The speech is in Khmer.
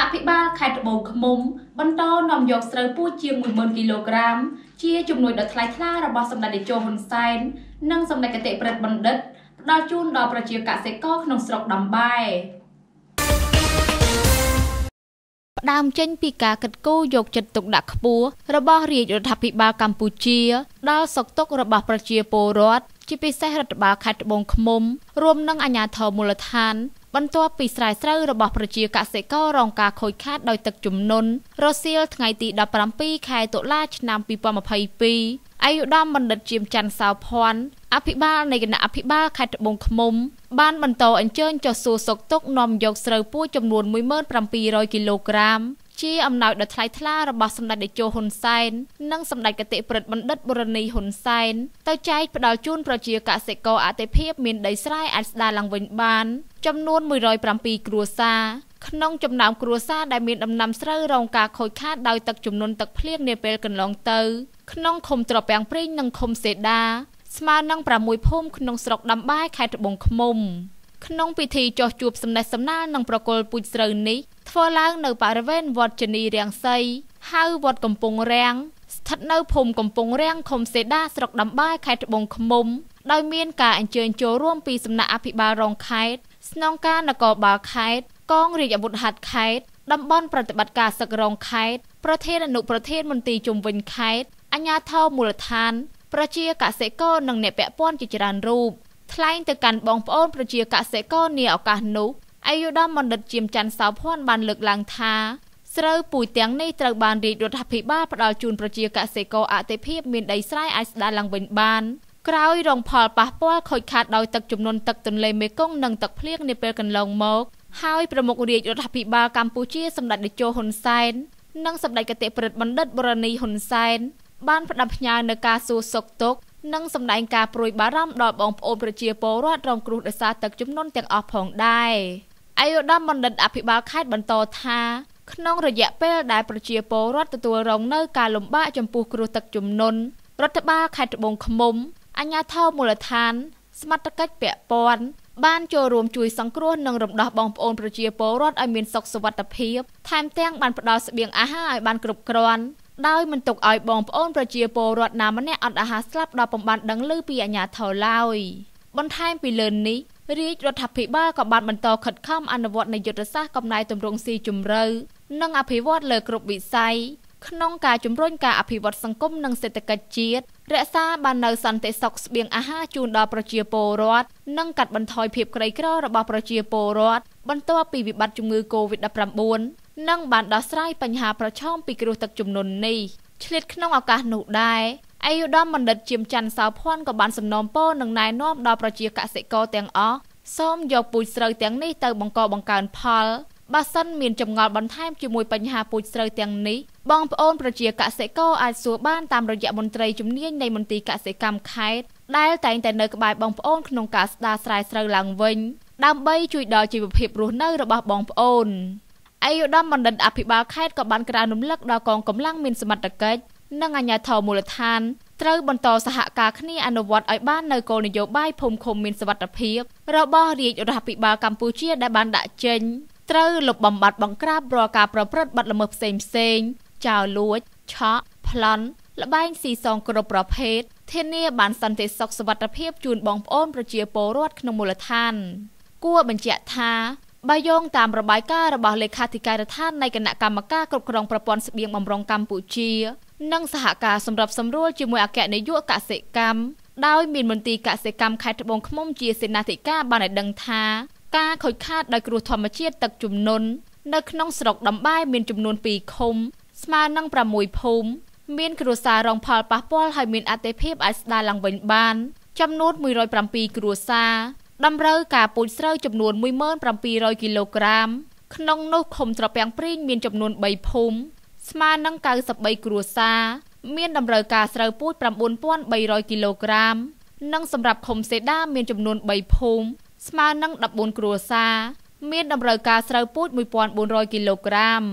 អភិបាលខេត្តត្បូងឃ្មុំ បន្តនាំយកស្រូវពូជជាង10000គីឡូក្រាម ជាជំនួយដ៏ថ្លៃថ្លារបស់សម្ដេចតេជោហ៊ុនសែននិងសម្ដេចគតិប្រិទ្ធបណ្ឌិតផ្ដល់ជូនដល់ប្រជាកសិករក្នុងស្រុកដំបែផ្ដើមចេញពីការកិត្តគូយកចិត្តទុកដាក់ខ្ពស់របស់រាជរដ្ឋាភិបាលកម្ពុជា ដល់សុខទុក្ខរបស់ប្រជាពលរដ្ឋជាពិសេសរដ្ឋបាលខេត្តត្បូងឃ្មុំរួមនឹងអាជ្ញាធរមូលដ្ឋានបន្ទាប់ពីស្រែស្រូវរបស់ប្រជាកសិកររងការខូចខាតដោយទឹកជំនន់រសៀលថ្ងៃទី17ខែតុលាឆ្នាំ2022អាយុដំបណ្ឌិតជាមច័ន្ទសៅភ័ណ្ឌអភិបាលនៃគណៈអភិបាលខេត្តត្បូងឃ្មុំបានបន្តអញ្ជើញចុះសួរសុកទុកនាំយកស្រូវពូជចំនួន17000គីឡូក្រាមជាអំណោយដ៏ថ្លៃថ្លារបស់សម្ដេចតេជោហ៊ុនសែននិងសម្ដេចគតិប្រិទ្ធបណ្ឌិតបុរនីហ៊ុនសែនទៅចែកផ្ដល់ជូនប្រជាកសិករអតិភិបមានដីស្រែអាចស្ដារឡើងវិញបាន ចំនួន107គ្រួសារក្នុងចំណោមគ្រួសារដែលមានដំណាំស្រូវរងការខូចខាតដោយទឹកជំនន់ទឹកភ្លៀងនាពេលកន្លងទៅ ក្នុងឃុំត្រពាំងព្រីងនិងឃុំសេដាស្មើនឹង6ភូមិក្នុងស្រុកដំបាយខេត្តត្បូងឃ្មុំក្នុងពិធីចោះជួបសំណេះសំណាលនិងប្រគល់ពូជស្រូវនេះធ្វើឡើងនៅបរិវេណវត្តជនីរាំងសីហៅវត្តកំពង់រាំងស្ថិតនៅភូមិកំពង់រាំងឃុំសេដាស្រុកដំបាយខេត្តត្បូងឃ្មុំដោយមានការអញ្ជើញចូលរួមពីសំណាក់អភិបាលរងខេត្តស្នងការនគរបាលខេត្តកងរាជអាវុធហត្ថខេត្តតំបន់ប្រតិបត្តិការសឹករងខេត្តប្រធានអនុប្រធានមន្ទីរជំនវិញខេត្តអាជ្ញាធរមូលដ្ឋាន ប្រជាកសិករនិងអ្នកពាក់ព័ន្ធជាច្រើនរូបថ្លែងទៅកាន់បងប្អូនប្រជាកសិករនាឱកាសនោះអាយុធបណ្ឌិតជាមច័ន្ទសោភ័ណ្ឌបានលើកឡើងថាស្រូវពូជទាំងនេះត្រូវបានរាជរដ្ឋាភិបាលផ្ដល់ជូនប្រជាកសិករអតិភិបមានដីស្រែអាចស្ដារឡើងវិញបាន ក្រោយរងផលប៉ះពាល់ខូចខាតដោយទឹកជំនន់ទឹកទន្លេមេគង្គនិងទឹកភ្លៀងនាពេលកន្លងមក ហើយប្រមុខរាជរដ្ឋាភិបាលកម្ពុជាសម្ដេចតេជោហ៊ុនសែននិងសម្ដេចកតេប្រិទ្ធបណ្ឌិតបរនីហ៊ុនសែនបានផ្ដាំផ្ញើនៅការសួរសុខទុក្ខនិងសម្ដែងការព្រួយបារម្ភដល់បងប្អូនប្រជាពលរដ្ឋរងគ្រោះដោយសារទឹកជំនន់ទាំងអស់ផងដែរអាយុដំបណ្ឌិតអភិបាលខេត្តបន្តថាក្នុងរយៈពេលដែលប្រជាពលរដ្ឋទទួលរងនៅការលំបាកចំពោះគ្រោះទឹកជំនន់រដ្ឋបាលខេត្តត្បូងឃ្មុំអាជ្ញាធរមូលដ្ឋានស្មត្ថកិច្ចពាក់ព័ន្ធបានចូលរួមជួយសង្គ្រោះនិងរំដោះបងប្អូនប្រជាពលរដ្ឋឲ្យមានសុខសុវត្ថិភាពថែមទាំងបានផ្ដល់ស្បៀងអាហារឲ្យបានគ្រប់គ្រាន់ដោយមិនទុកឲ្យបងប្អូនប្រជាពលរដ្ឋណាម្នាក់អត់អាហារស្លាប់ដល់ពំបានដឹងឮពីអាជ្ញាធរឡើយបន្ថែមពីលើនេះរាជរដ្ឋាភិបាលក៏បានបន្តខិតខំអនុវត្តនយុទ្ធសាស្ត្រកំណែទម្រង់ស៊ីជំរឿនិង អភិវឌ្ឍលើគ្រប់វិស័យក្នុងការជំរុញការអភិវឌ្ឍសង្គមនិងសេដ្ឋកិច្ចជាតិរក្សាបាននូវសន្តិសុខស្បៀងអាហារជូនដល់ប្រជាពលរដ្ឋនិងកាត់បន្ថយភាពក្រីក្ររបស់ប្រជាពលរដ្ឋបន្ទាប់ពីវិបត្តិជំងឺ Covid-19 និងបានដោះស្រាយបញ្ហាប្រឈមពីគ្រោះទឹកជំនន់នេះឆ្លៀតក្នុងឱកាសនោះដែរអាយុធមបណ្ឌិតជាមច័ន្ទសៅភ័ណ្ឌក៏បានសំណូមពរនិងណែនាំដល់ប្រជាកសិករទាំងអស់សូមយកពូជស្រូវទាំងនេះទៅបង្កបង្កើនផលបើសិនមានចម្ងល់បន្ថែមជាមួយបញ្ហាពូជស្រូវទាំងនេះបងប្អូនប្រជាកសិករអាចសួរបានតាមរយៈមន្ត្រីជំនាញនៃមន្ទីរកសិកម្មខេត្តដែលតែងតែនៅក្បែរបងប្អូនក្នុងការស្ដារស្រែស្រូវឡើងវិញដើម្បីជួយដល់ជីវភាពរស់នៅរបស់បងប្អូន។អាយុដំបណ្ឌិតអភិបាលខេត្តក៏បានក្រើនរំលឹកដល់កងកម្លាំងមានសមត្ថកិច្ចនិងអាជ្ញាធរមូលដ្ឋានត្រូវបន្តសហការគ្នាអនុវត្តឲ្យបាននៅគោលនយោបាយភូមិឃុំមានសវត្ថភាពរបស់រាជរដ្ឋាភិបាលកម្ពុជាដែលបានដាក់ចេញត្រូវលុបបំបាត់បង្ក្រាបរាល់ការប្រព្រឹត្តបទល្មើសផ្សេងផ្សេងចោលលួចឆក់ប្លន់ល្បែងស៊ីសងគ្រប់ប្រភេទធានាបានសន្តិសុខសវត្ថភាពជូនបងប្អូនប្រជាពលរដ្ឋក្នុងមូលដ្ឋានគួរបញ្ជាក់ថាបើយោងតាមរបាយការណ៍របស់លេខាធិការដ្ឋាននៃគណៈកម្មការគ្រប់គ្រងប្រព័ន្ធស្បៀងបម្រុងកម្ពុជា និងសហការសម្របសម្រួលជាមួយអគ្គនាយកកសិកម្មដោយមានមន្ត្រីកសិកម្មខេត្តត្បូងឃ្មុំជាសេនាធិការបានឲ្យដឹងថា ការខូចខាតដោយគ្រោះធម្មជាតិទឹកជំនន់នៅក្នុងស្រុកដំបាយមានចំនួន2ឃុំ ស្មើនឹង6ភូមិមានគ្រួសាររងផលប៉ះពាល់ហើយមានអតិភិបអាចស្ដារឡើងវិញបាន ចំនួន107គ្រួសារតម្រូវការពូជស្រូវចំនួន1700គីឡូក្រាមក្នុងនោះឃុំត្រពាំងព្រីងមានចំនួន3ភូមិស្មើនឹង93គ្រួសារមានតម្រូវការស្រូវពូជ9300គីឡូក្រាមនិងសម្រាប់ឃុំសេដាមានចំនួន3ភូមិស្មើនឹង14គ្រួសារមានតម្រូវការស្រូវពូជ1400គីឡូក្រាម